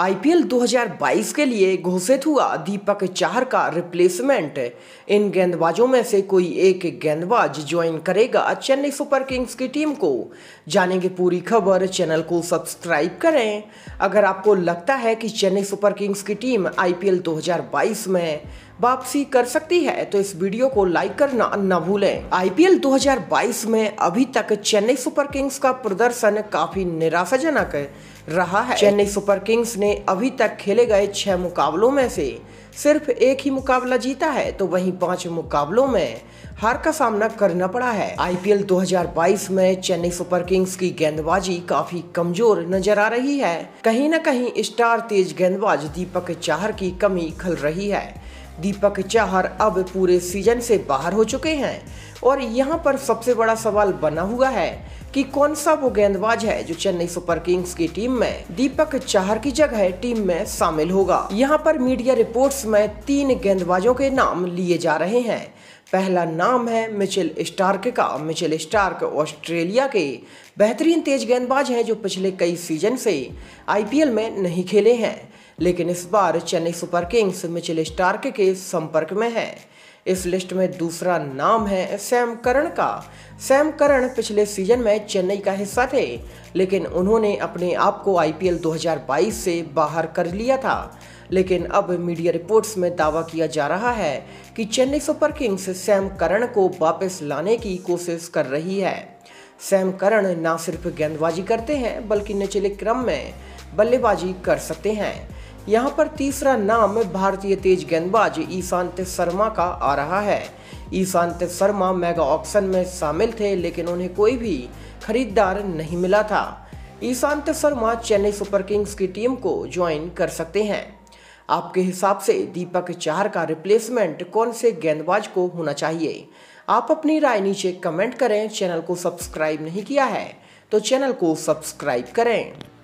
IPL 2022 के लिए घोषित हुआ दीपक चाहर का रिप्लेसमेंट इन गेंदबाजों में से कोई एक गेंदबाज ज्वाइन करेगा चेन्नई सुपर किंग्स की टीम को जानेंगे पूरी खबर चैनल को सब्सक्राइब करें अगर आपको लगता है कि चेन्नई सुपर किंग्स की टीम आईपीएल 2022 में वापसी कर सकती है तो इस वीडियो को लाइक करना न भूलें आईपीएल 2022 में अभी तक चेन्नई सुपर किंग्स का प्रदर्शन काफी निराशाजनक रहा है चेन्नई सुपर किंग्स ने अभी तक खेले गए छह मुकाबलों में से सिर्फ एक ही मुकाबला जीता है तो वहीं पांच मुकाबलों में हार का सामना करना पड़ा है आईपीएल 2022 में चेन्नई सुपर किंग्स की गेंदबाजी काफी कमजोर नजर आ रही है कहीं न कहीं स्टार तेज गेंदबाज दीपक चाहर की कमी खल रही है दीपक चाहर अब पूरे सीजन से बाहर हो चुके हैं और यहां पर सबसे बड़ा सवाल बना हुआ है कि कौन सा वो गेंदबाज है जो चेन्नई सुपर किंग्स की टीम में दीपक चाहर की जगह टीम में शामिल होगा यहां पर मीडिया रिपोर्ट्स में तीन गेंदबाजों के नाम लिए जा रहे हैं पहला नाम है मिचेल स्टार्क का मिचेल स्टार्क ऑस्ट्रेलिया के बेहतरीन तेज गेंदबाज हैं जो पिछले कई सीजन से आईपीएल में नहीं खेले हैं लेकिन इस बार Chennai Super Kings Mitchell Starc के संपर्क में है इस लिस्ट में दूसरा नाम है सैम करण का सैम करण पिछले सीजन में चेन्नई का हिस्सा थे लेकिन उन्होंने अपने आप को आईपीएल 2022 से बाहर कर लिया था लेकिन अब मीडिया रिपोर्ट्स में दावा किया जा रहा है कि Chennai Super Kings Sam Curran को वापस लाने की कोशिश कर रही है सैम करण ना सिर्फ गेंदबाजी करते हैं बल्कि निचले क्रम में बल्लेबाजी कर सकते हैं यहाँ पर तीसरा नाम भारतीय तेज गेंदबाज ईशांत शर्मा का आ रहा है ईशांत शर्मा मेगा ऑक्शन में शामिल थे लेकिन उन्हें कोई भी खरीदार नहीं मिला था ईशांत शर्मा चेन्नई सुपर किंग्स की टीम को ज्वाइन कर सकते हैं आपके हिसाब से दीपक चार का रिप्लेसमेंट कौन से गेंदबाज को होना चाहिए आप अपनी राय नीचे कमेंट करें चैनल को सब्सक्राइब नहीं किया है तो चैनल को सब्सक्राइब करें